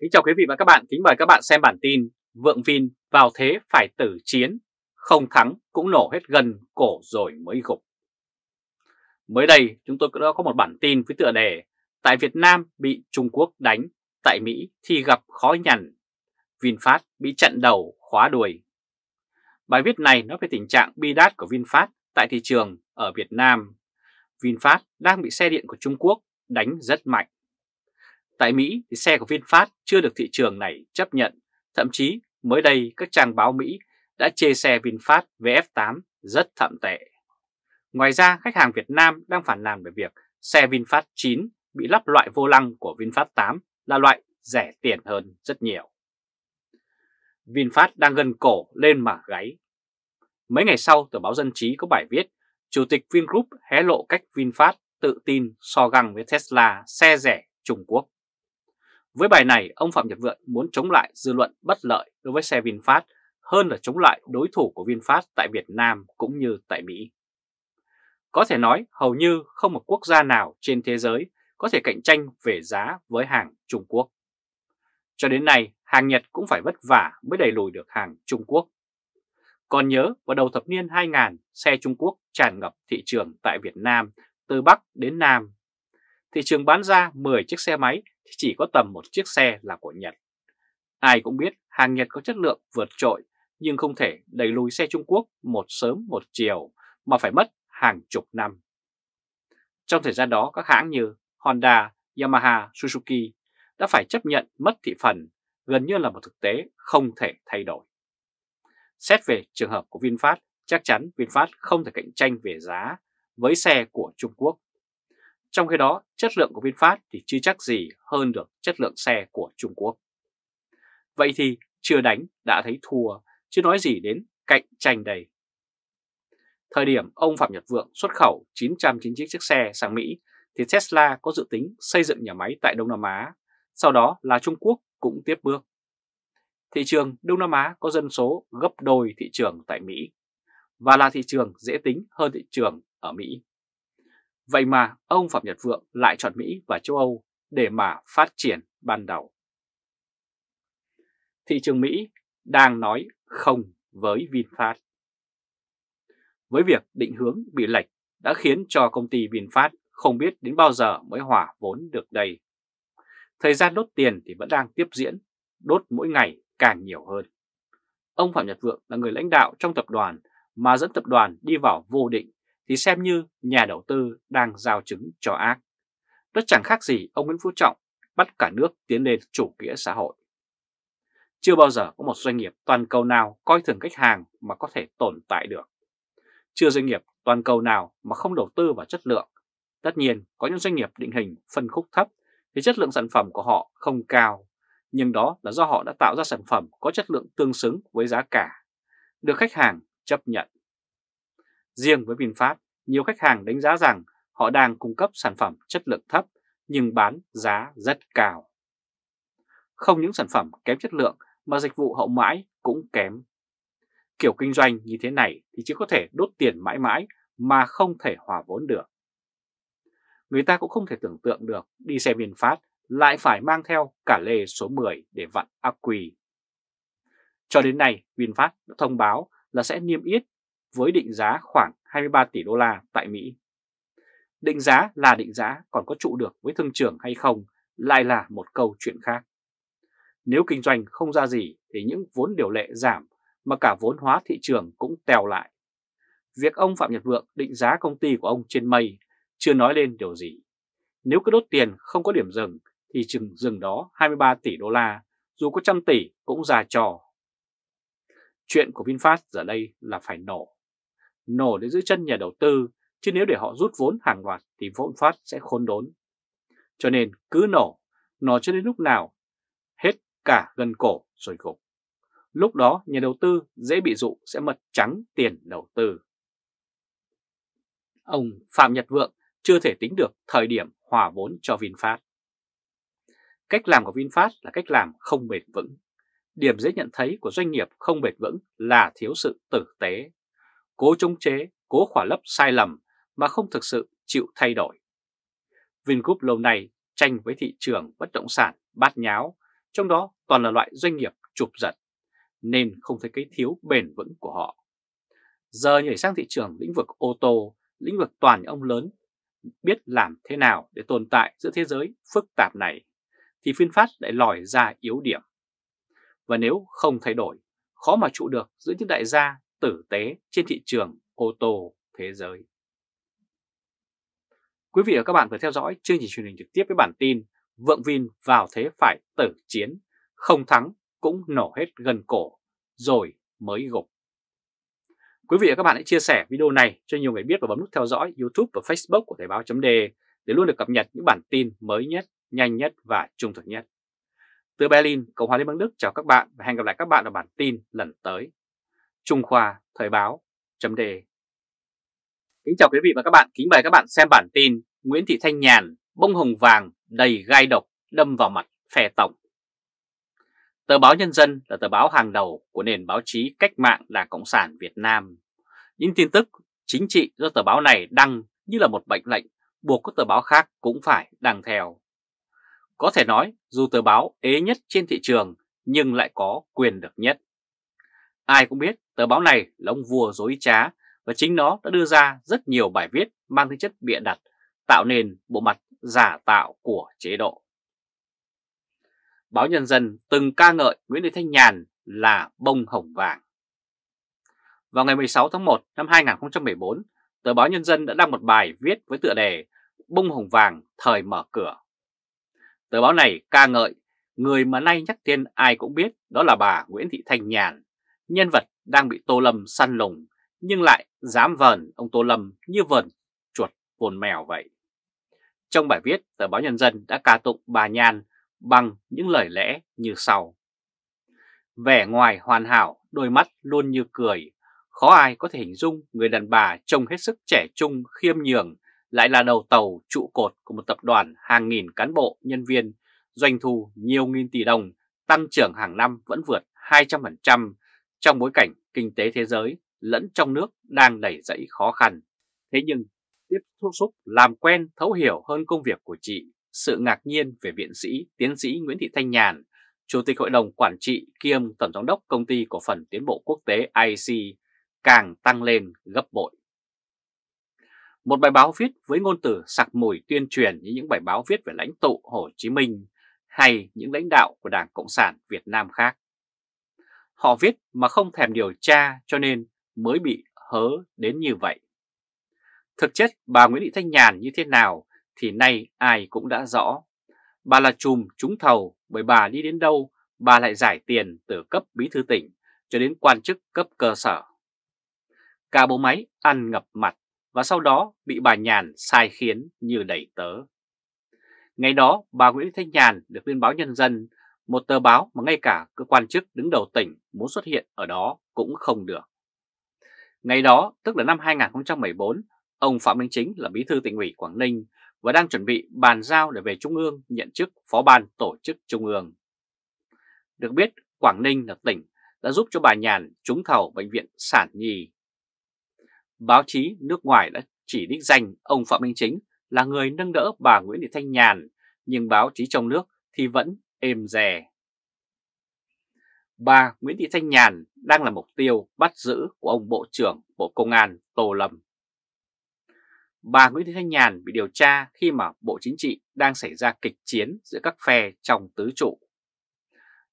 Kính chào quý vị và các bạn, kính mời các bạn xem bản tin Vượng Vin vào thế phải tử chiến, không thắng cũng nổ hết gần cổ rồi mới gục. Mới đây chúng tôi đã có một bản tin với tựa đề Tại Việt Nam bị Trung Quốc đánh, tại Mỹ thì gặp khó nhằn, VinFast bị chặn đầu khóa đuôi. Bài viết này nói về tình trạng bi đát của VinFast tại thị trường ở Việt Nam. VinFast đang bị xe điện của Trung Quốc đánh rất mạnh. Tại Mỹ thì xe của VinFast chưa được thị trường này chấp nhận, thậm chí mới đây các trang báo Mỹ đã chê xe VinFast VF8 rất thậm tệ. Ngoài ra, khách hàng Việt Nam đang phản nàn về việc xe VinFast 9 bị lắp loại vô lăng của VinFast 8 là loại rẻ tiền hơn rất nhiều. VinFast đang gần cổ lên mà gáy. Mấy ngày sau, tờ báo Dân Trí có bài viết Chủ tịch Vingroup hé lộ cách VinFast tự tin so găng với Tesla xe rẻ Trung Quốc. Với bài này, ông Phạm Nhật Vượng muốn chống lại dư luận bất lợi đối với xe VinFast hơn là chống lại đối thủ của VinFast tại Việt Nam cũng như tại Mỹ. Có thể nói hầu như không một quốc gia nào trên thế giới có thể cạnh tranh về giá với hàng Trung Quốc. Cho đến nay, hàng Nhật cũng phải vất vả mới đẩy lùi được hàng Trung Quốc. Còn nhớ vào đầu thập niên 2000, xe Trung Quốc tràn ngập thị trường tại Việt Nam từ Bắc đến Nam. Thị trường bán ra 10 chiếc xe máy thì chỉ có tầm một chiếc xe là của Nhật. Ai cũng biết hàng Nhật có chất lượng vượt trội nhưng không thể đẩy lùi xe Trung Quốc một sớm một chiều mà phải mất hàng chục năm. Trong thời gian đó các hãng như Honda, Yamaha, Suzuki đã phải chấp nhận mất thị phần gần như là một thực tế không thể thay đổi. Xét về trường hợp của VinFast, chắc chắn VinFast không thể cạnh tranh về giá với xe của Trung Quốc trong khi đó, chất lượng của VinFast thì chưa chắc gì hơn được chất lượng xe của Trung Quốc. Vậy thì chưa đánh đã thấy thua, chứ nói gì đến cạnh tranh đây. Thời điểm ông Phạm Nhật Vượng xuất khẩu 999 chiếc xe sang Mỹ thì Tesla có dự tính xây dựng nhà máy tại Đông Nam Á, sau đó là Trung Quốc cũng tiếp bước. Thị trường Đông Nam Á có dân số gấp đôi thị trường tại Mỹ và là thị trường dễ tính hơn thị trường ở Mỹ. Vậy mà ông Phạm Nhật Vượng lại chọn Mỹ và châu Âu để mà phát triển ban đầu. Thị trường Mỹ đang nói không với VinFast. Với việc định hướng bị lệch đã khiến cho công ty VinFast không biết đến bao giờ mới hòa vốn được đầy. Thời gian đốt tiền thì vẫn đang tiếp diễn, đốt mỗi ngày càng nhiều hơn. Ông Phạm Nhật Vượng là người lãnh đạo trong tập đoàn mà dẫn tập đoàn đi vào vô định thì xem như nhà đầu tư đang giao chứng cho ác. Đó chẳng khác gì ông Nguyễn Phú Trọng bắt cả nước tiến lên chủ nghĩa xã hội. Chưa bao giờ có một doanh nghiệp toàn cầu nào coi thường khách hàng mà có thể tồn tại được. Chưa doanh nghiệp toàn cầu nào mà không đầu tư vào chất lượng. Tất nhiên, có những doanh nghiệp định hình phân khúc thấp thì chất lượng sản phẩm của họ không cao, nhưng đó là do họ đã tạo ra sản phẩm có chất lượng tương xứng với giá cả, được khách hàng chấp nhận. Riêng với VinFast, nhiều khách hàng đánh giá rằng họ đang cung cấp sản phẩm chất lượng thấp nhưng bán giá rất cao. Không những sản phẩm kém chất lượng mà dịch vụ hậu mãi cũng kém. Kiểu kinh doanh như thế này thì chỉ có thể đốt tiền mãi mãi mà không thể hòa vốn được. Người ta cũng không thể tưởng tượng được đi xe VinFast lại phải mang theo cả lê số 10 để vặn ác quy. Cho đến nay, VinFast đã thông báo là sẽ niêm yết với định giá khoảng 23 tỷ đô la tại Mỹ. Định giá là định giá còn có trụ được với thương trường hay không lại là một câu chuyện khác. Nếu kinh doanh không ra gì thì những vốn điều lệ giảm mà cả vốn hóa thị trường cũng tèo lại. Việc ông Phạm Nhật Vượng định giá công ty của ông trên mây chưa nói lên điều gì. Nếu cứ đốt tiền không có điểm dừng thì chừng dừng đó 23 tỷ đô la, dù có trăm tỷ cũng ra trò. Chuyện của VinFast giờ đây là phải nổ nổ để giữ chân nhà đầu tư, chứ nếu để họ rút vốn hàng loạt thì vốn phát sẽ khốn đốn. Cho nên cứ nổ, nổ cho đến lúc nào, hết cả gần cổ rồi gục. Lúc đó nhà đầu tư dễ bị dụ sẽ mất trắng tiền đầu tư. Ông Phạm Nhật Vượng chưa thể tính được thời điểm hòa vốn cho VinFast. Cách làm của VinFast là cách làm không bền vững. Điểm dễ nhận thấy của doanh nghiệp không bền vững là thiếu sự tử tế cố chống chế, cố khỏa lấp sai lầm mà không thực sự chịu thay đổi. Vingroup lâu nay tranh với thị trường bất động sản bát nháo, trong đó toàn là loại doanh nghiệp chụp giật, nên không thấy cái thiếu bền vững của họ. Giờ nhảy sang thị trường lĩnh vực ô tô, lĩnh vực toàn ông lớn, biết làm thế nào để tồn tại giữa thế giới phức tạp này, thì VinFast lại lòi ra yếu điểm. Và nếu không thay đổi, khó mà trụ được giữa những đại gia tử tế trên thị trường ô tô thế giới. Quý vị và các bạn vừa theo dõi chương trình truyền hình trực tiếp với bản tin Vượng Vin vào thế phải tử chiến, không thắng cũng nổ hết gần cổ, rồi mới gục. Quý vị và các bạn hãy chia sẻ video này cho nhiều người biết và bấm nút theo dõi YouTube và Facebook của Thời báo Chấm Đề để luôn được cập nhật những bản tin mới nhất, nhanh nhất và trung thực nhất. Từ Berlin, Cộng hòa Liên bang Đức chào các bạn và hẹn gặp lại các bạn ở bản tin lần tới. Trung Khoa Thời báo chấm đề. Kính chào quý vị và các bạn, kính mời các bạn xem bản tin Nguyễn Thị Thanh Nhàn bông hồng vàng đầy gai độc đâm vào mặt phe tổng. Tờ báo Nhân dân là tờ báo hàng đầu của nền báo chí cách mạng Đảng Cộng sản Việt Nam. Những tin tức chính trị do tờ báo này đăng như là một bệnh lệnh buộc các tờ báo khác cũng phải đăng theo. Có thể nói dù tờ báo ế nhất trên thị trường nhưng lại có quyền được nhất. Ai cũng biết tờ báo này là ông vua dối trá và chính nó đã đưa ra rất nhiều bài viết mang tính chất bịa đặt, tạo nên bộ mặt giả tạo của chế độ. Báo Nhân dân từng ca ngợi Nguyễn Thị Thanh Nhàn là bông hồng vàng. Vào ngày 16 tháng 1 năm 2014, tờ báo Nhân dân đã đăng một bài viết với tựa đề Bông hồng vàng thời mở cửa. Tờ báo này ca ngợi người mà nay nhắc tên ai cũng biết đó là bà Nguyễn Thị Thanh Nhàn nhân vật đang bị Tô Lâm săn lùng nhưng lại dám vờn ông Tô Lâm như vờn chuột vồn mèo vậy. Trong bài viết, tờ báo Nhân dân đã ca tụng bà Nhan bằng những lời lẽ như sau. Vẻ ngoài hoàn hảo, đôi mắt luôn như cười, khó ai có thể hình dung người đàn bà trông hết sức trẻ trung, khiêm nhường, lại là đầu tàu trụ cột của một tập đoàn hàng nghìn cán bộ, nhân viên, doanh thu nhiều nghìn tỷ đồng, tăng trưởng hàng năm vẫn vượt 200%, trong bối cảnh kinh tế thế giới lẫn trong nước đang đẩy dẫy khó khăn, thế nhưng tiếp thúc xúc làm quen thấu hiểu hơn công việc của chị, sự ngạc nhiên về viện sĩ, tiến sĩ Nguyễn Thị Thanh Nhàn, Chủ tịch Hội đồng Quản trị kiêm Tổng Giám đốc Công ty Cổ phần Tiến bộ Quốc tế IC càng tăng lên gấp bội. Một bài báo viết với ngôn từ sặc mùi tuyên truyền như những bài báo viết về lãnh tụ Hồ Chí Minh hay những lãnh đạo của Đảng Cộng sản Việt Nam khác Họ viết mà không thèm điều tra cho nên mới bị hớ đến như vậy. Thực chất bà Nguyễn Thị Thanh Nhàn như thế nào thì nay ai cũng đã rõ. Bà là chùm trúng thầu bởi bà đi đến đâu bà lại giải tiền từ cấp bí thư tỉnh cho đến quan chức cấp cơ sở. Cả bộ máy ăn ngập mặt và sau đó bị bà Nhàn sai khiến như đẩy tớ. Ngày đó bà Nguyễn Thanh Nhàn được lên báo Nhân dân một tờ báo mà ngay cả cơ quan chức đứng đầu tỉnh muốn xuất hiện ở đó cũng không được. Ngày đó, tức là năm 2014, ông Phạm Minh Chính là bí thư tỉnh ủy Quảng Ninh và đang chuẩn bị bàn giao để về Trung ương nhận chức phó ban tổ chức Trung ương. Được biết, Quảng Ninh là tỉnh đã giúp cho bà Nhàn trúng thầu bệnh viện sản nhi. Báo chí nước ngoài đã chỉ đích danh ông Phạm Minh Chính là người nâng đỡ bà Nguyễn Thị Thanh Nhàn, nhưng báo chí trong nước thì vẫn êm dè. Bà Nguyễn Thị Thanh Nhàn đang là mục tiêu bắt giữ của ông Bộ trưởng Bộ Công an Tô Lâm. Bà Nguyễn Thị Thanh Nhàn bị điều tra khi mà Bộ Chính trị đang xảy ra kịch chiến giữa các phe trong tứ trụ.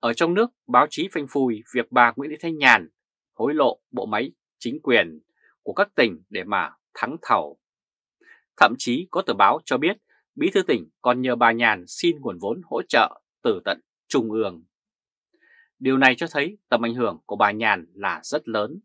Ở trong nước, báo chí phanh phui việc bà Nguyễn Thị Thanh Nhàn hối lộ bộ máy chính quyền của các tỉnh để mà thắng thầu. Thậm chí có tờ báo cho biết Bí thư tỉnh còn nhờ bà Nhàn xin nguồn vốn hỗ trợ từ tận trung ương. Điều này cho thấy tầm ảnh hưởng của bà Nhàn là rất lớn.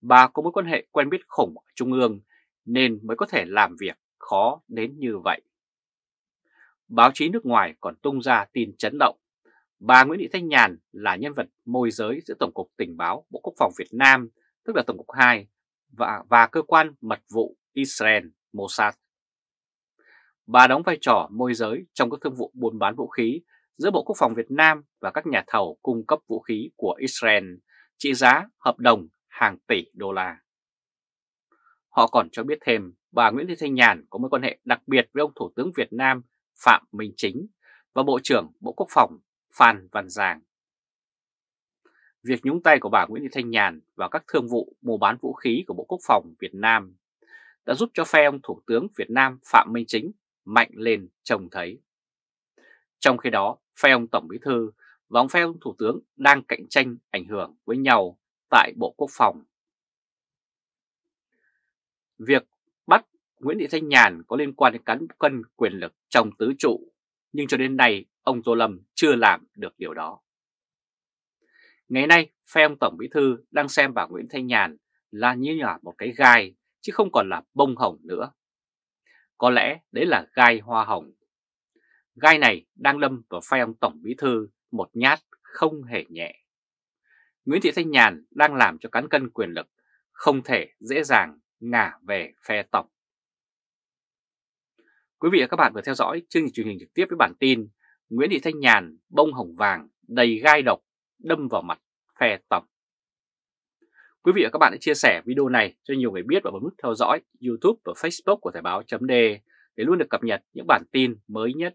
Bà có mối quan hệ quen biết khủng ở trung ương nên mới có thể làm việc khó đến như vậy. Báo chí nước ngoài còn tung ra tin chấn động. Bà Nguyễn Thị Thanh Nhàn là nhân vật môi giới giữa Tổng cục Tình báo Bộ Quốc phòng Việt Nam, tức là Tổng cục 2, và, và cơ quan mật vụ Israel Mossad. Bà đóng vai trò môi giới trong các thương vụ buôn bán vũ khí giữa Bộ Quốc phòng Việt Nam và các nhà thầu cung cấp vũ khí của Israel trị giá hợp đồng hàng tỷ đô la. Họ còn cho biết thêm bà Nguyễn Thị Thanh Nhàn có mối quan hệ đặc biệt với ông Thủ tướng Việt Nam Phạm Minh Chính và Bộ trưởng Bộ Quốc phòng Phan Văn Giang. Việc nhúng tay của bà Nguyễn Thị Thanh Nhàn vào các thương vụ mua bán vũ khí của Bộ Quốc phòng Việt Nam đã giúp cho phe ông Thủ tướng Việt Nam Phạm Minh Chính mạnh lên trông thấy. Trong khi đó, phe ông Tổng Bí Thư và ông phe ông Thủ tướng đang cạnh tranh ảnh hưởng với nhau tại Bộ Quốc phòng. Việc bắt Nguyễn Thị Thanh Nhàn có liên quan đến cán cân quyền lực trong tứ trụ, nhưng cho đến nay ông Tô Lâm chưa làm được điều đó. Ngày nay, phe ông Tổng Bí Thư đang xem bà Nguyễn Thanh Nhàn là như là một cái gai, chứ không còn là bông hồng nữa. Có lẽ đấy là gai hoa hồng gai này đang đâm vào phai ông Tổng Bí Thư một nhát không hề nhẹ. Nguyễn Thị Thanh Nhàn đang làm cho cán cân quyền lực không thể dễ dàng ngả về phe Tổng. Quý vị và các bạn vừa theo dõi chương trình truyền hình trực tiếp với bản tin Nguyễn Thị Thanh Nhàn bông hồng vàng đầy gai độc đâm vào mặt phe Tổng. Quý vị và các bạn hãy chia sẻ video này cho nhiều người biết và bấm nút theo dõi YouTube và Facebook của Thời báo.de để luôn được cập nhật những bản tin mới nhất,